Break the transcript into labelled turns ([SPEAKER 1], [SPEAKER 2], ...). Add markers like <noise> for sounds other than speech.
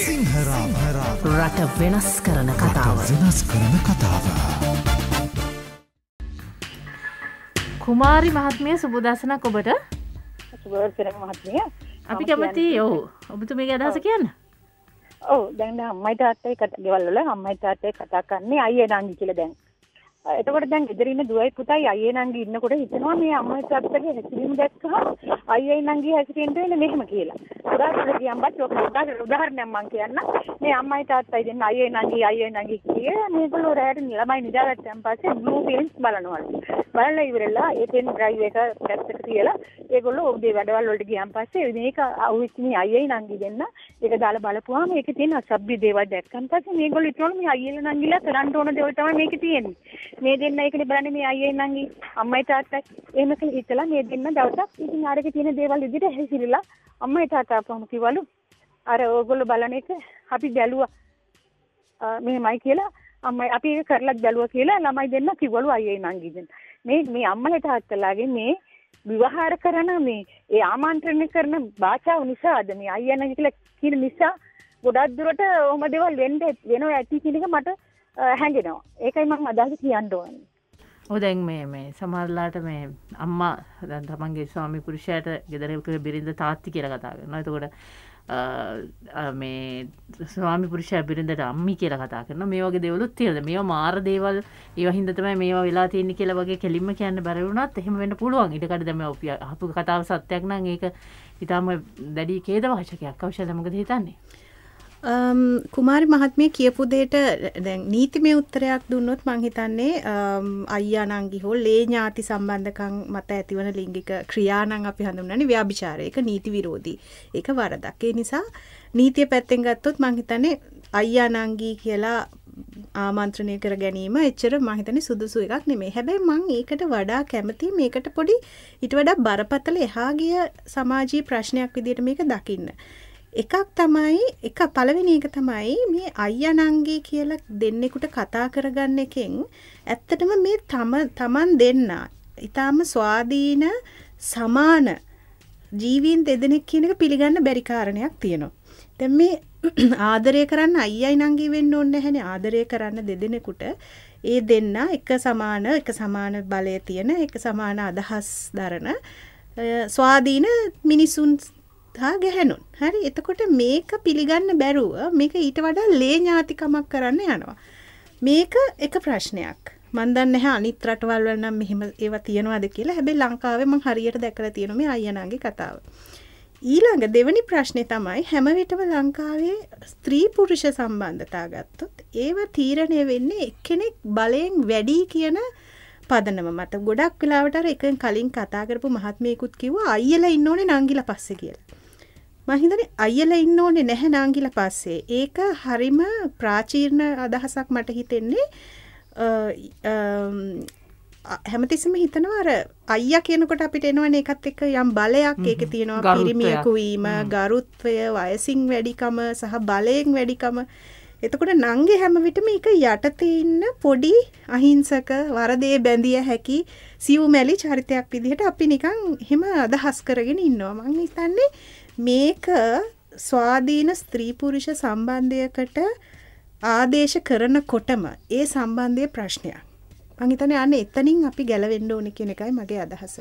[SPEAKER 1] සිංහරාහර රට වෙනස් කරන කතාව වෙනස් කරන කතාව. කුමාරි මහත්මය සුබදසනක් ඔබට
[SPEAKER 2] මහත්මිය අපි කැමති ඔවු
[SPEAKER 1] ඔබතු මේ අදහස කියන්න
[SPEAKER 2] ඔව දැන්න අම්මයි තාත්තේ කට ගෙවල්ල අම්මයි තාත්තේ කතා කන්නේ අයි නංගි කියල දැන් එතකොට දැන් ගෙදර ඉන්න දුවයි පුතයි අයියේ නංගි ඉන්නකොට හිතනවා මේ අම්මයි තාත්තගේ හැසිරීම දැක්කම අයියයි නංගි හැසිරෙන්න වෙන්නේ මෙහෙම කියලා. උදාහරණයක් කියම්බත් ඔක උදාහරණයක් මම කියන්න. මේ අම්මයි තාත්තයි දෙන්න අයියේ නංගි අයියේ නංගි කිය මේගොල්ලෝ රැයට ළමයි නිදාගත්තන් පස්සේ බ්ලූ ෆිල්ම්ස් බලනවලු. බලලා ඉවරලා ඒ පෙන් ඩ්‍රයිව් එක පැත්තක තියලා ඒගොල්ලෝ ඔබේ වැඩවල් වලට ගියන් පස්සේ මේක අවුච්ච මේ අයියයි නංගි දෙන්න ඒක දාලා බලපුවාම ඒකේ තියෙන අසභ්‍ය දේවල් දැක්කන් පස්සේ මේගොල්ලෝ හිතනවා මේ අයියලා නංගිලා කරන්න ඕන දේවල් තමයි මේකේ තියෙන්නේ. මේ දෙන්න ඒකනේ බලන්නේ මේ අයියේ නංගි අම්මයි තාත්තයි එහෙම කියලා හිතලා මේ දෙන්න දවසක් ඉතින් ආරකේ තියෙන දේවල් විදිහට හැසිරিলা අම්මයි තාත්තා කොහොම කිව්වලු අර ඕගොල්ලෝ බලන එක අපි බැලුවා මෙහෙමයි කියලා අම්මයි අපි ඒක කරලත් බැලුවා කියලා ළමයි දෙන්න කිව්වලු අයියේ නංගි මේ මේ අම්මයි තාත්තලාගේ මේ විවහාර කරන මේ ඒ ආමන්ත්‍රණය කරන භාෂාව නිසාද මේ අයියා නංගි කියලා කියන නිසා ගොඩක් දුරට ඔහොම දේවල් වෙන්න වෙනවා ඇති කියන එක මට හැඟෙනවා ඒකයි මං අදහස
[SPEAKER 1] කියන්න ඕනේ දැන් මේ මේ සමල්ලාට මේ අම්මා දැන් තමන්ගේ ස්වාමි පුරුෂයට ගෙදරක බිරිඳ තාත්ති කියලා කතා කරනවා. එතකොට මේ ස්වාමි පුරුෂයා බිරිඳට අම්මි කියලා කතා කරනවා. මේ වගේ දේවලුත් තියෙනවා. මේවා මාර දේවල් ඒවා හින්දා තමයි මේවා වෙලා තියෙන්නේ කියලා වගේ කෙලින්ම කියන්න බැරි වුණත් එහෙම වෙන්න පුළුවන්. ඊට කඩ දැන් මේ අපි අහපු කතාව සත්‍යක් නම් ඒක ඊටාම දැඩි ඛේදවාචකයක් අවශ්‍යද මොකද හිතන්නේ?
[SPEAKER 3] Um, කුමාරි මහත්මිය කියපු දෙයට දැන් නීතිමය උත්තරයක් දුන්නොත් මං හිතන්නේ um, අයියානංගි හෝ ලේ ඥාති සම්බන්ධකම් මත ඇතිවන ලිංගික ක්‍රියානම් අපි හඳුන්වන්නේ ව්‍යාභිචාරය. ඒක නීති විරෝධී. ඒක වරදක්. ඒ නිසා නීතිය පැත්තෙන් ගත්තොත් මං හිතන්නේ අයියානංගි කියලා ආමන්ත්‍රණය කර ගැනීම එච්චර මහිතන සුදුසු එකක් නෙමේ හැබැයි මං ඒකට වඩා කැමති මේකට පොඩි ඉට වඩා බරපතල එහා ගිය සමාජී ප්‍රශ්නයක් විදිට මේක දකින්න. එකක් තමයි එක පළවෙනි එක තමයි මේ අයියානංගී කියලා දෙන්නෙකුට කතා කරගන්න එකෙන් ඇත්තටම මේ තම තමන් දෙන්න ඊටාම ස්වාධීන සමාන ජීවීන් දෙදෙනෙක් කියන එක පිළිගන්න බැරි කාරණයක් තියෙනවා. දැන් මේ <clears throat> ආදරය කරන්න අයියයි නංගී වෙන්න ඕනේ නැහැනේ ආදරය කරන්න දෙදෙනෙකුට ඒ දෙන්න එක සමාන එක සමාන බලය තියෙන එක සමාන අදහස් දරන ස්වාධීන මිනිසුන් දා ගැහැනුන් හරි එතකොට මේක පිළිගන්න බැරුව මේක ඊට වඩා ලේ ඥාතිකමක් කරන්න යනවා. මේක එක ප්‍රශ්නයක් මන්දන්න හැ අනිත් රටවල් වල නම් මෙහෙම ඒවා තියනවාද කියලා හැබැයි ලංකාවේ මම හරියට දැකලා තියෙනවා මේ අයියාණන්ගේ කතාව. ඊළඟ දෙවෙනි ප්‍රශ්නේ තමයි හැම විටම ලංකාවේ ස්ත්‍රී පුරුෂ සම්බන්ධතා ගත්තොත් ඒව තීරණය වෙන්නේ එක්කෙනෙක් බලයෙන් වැඩි කියන පදනම මත ගොඩක් වෙලාවට අර එකෙන් කලින් කතා කරපු මහත්මියෙකුත් කිව්වා අයියලා ඉන්න ඕනේ නංගිලා පස්සේ කියලා. මහින්දනේ අයියලා ඉන්න ඕනේ නැහැ නාංගිලා පස්සේ. ඒක හරිම ප්‍රාචීන අදහසක් මට හිතෙන්නේ. හැමතිස්සෙම හිතනවා අර අයියා කියනකොට අපිට එනවනේ ඒකත් එක්ක යම් බලයක් ඒක තියෙනවා පිරිමියෙකු වීම, ගරුත්වය, වයසින් වැඩිකම සහ බලයෙන් වැඩිකම. එතකොට නංගේ හැම විටම එක යටතේ ඉන්න පොඩි අහිංසක වරදේ බැඳිය හැකි සිව්මැලි චරිතයක් විදිහට අපි නිකන් එහෙම අදහස් කරගෙන ඉන්නවා. මං හිතන්නේ මේක ස්වාධීන ස්ත්‍රී පුරුෂ සම්බන්ධයකට ආදේශ කරනකොටම ඒ සම්බන්ධයේ ප්‍රශ්නයක්. මං හිතන්නේ අන්න එතනින් අපි ගැලවෙන්න ඕනේ කියන එකයි මගේ අදහස.